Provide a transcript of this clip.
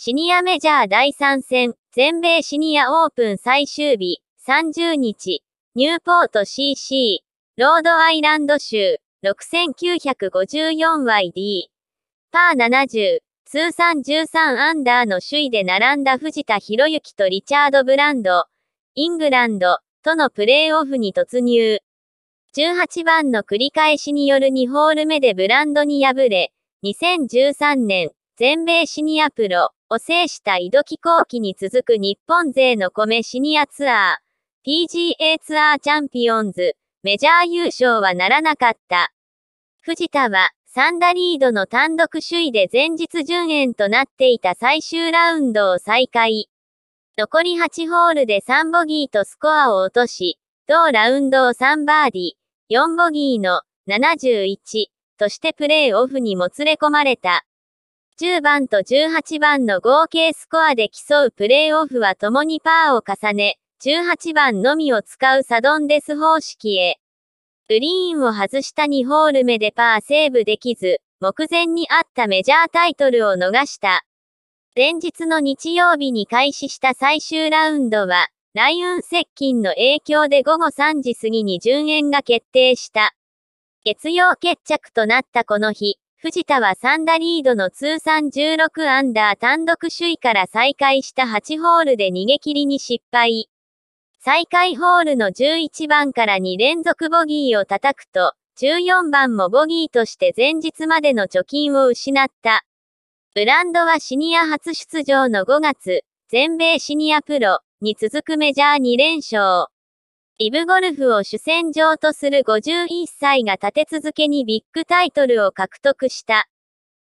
シニアメジャー第3戦、全米シニアオープン最終日、30日、ニューポート CC、ロードアイランド州、6954YD、パー70、通算13アンダーの首位で並んだ藤田博之とリチャード・ブランド、イングランド、とのプレイオフに突入。18番の繰り返しによる2ホール目でブランドに敗れ、2013年、全米シニアプロ、を制した井戸機後期に続く日本勢の米シニアツアー、PGA ツアーチャンピオンズ、メジャー優勝はならなかった。藤田は、サンダリードの単独首位で前日順延となっていた最終ラウンドを再開。残り8ホールで3ボギーとスコアを落とし、同ラウンドを3バーディ4ボギーの71としてプレーオフにもつれ込まれた。10番と18番の合計スコアで競うプレーオフは共にパーを重ね、18番のみを使うサドンデス方式へ。グリーンを外した2ホール目でパーセーブできず、目前にあったメジャータイトルを逃した。前日の日曜日に開始した最終ラウンドは、雷雲接近の影響で午後3時過ぎに順延が決定した。月曜決着となったこの日、藤田は3打リードの通算16アンダー単独首位から再開した8ホールで逃げ切りに失敗。最下位ホールの11番から2連続ボギーを叩くと、14番もボギーとして前日までの貯金を失った。ブランドはシニア初出場の5月、全米シニアプロに続くメジャー2連勝。イブゴルフを主戦場とする51歳が立て続けにビッグタイトルを獲得した。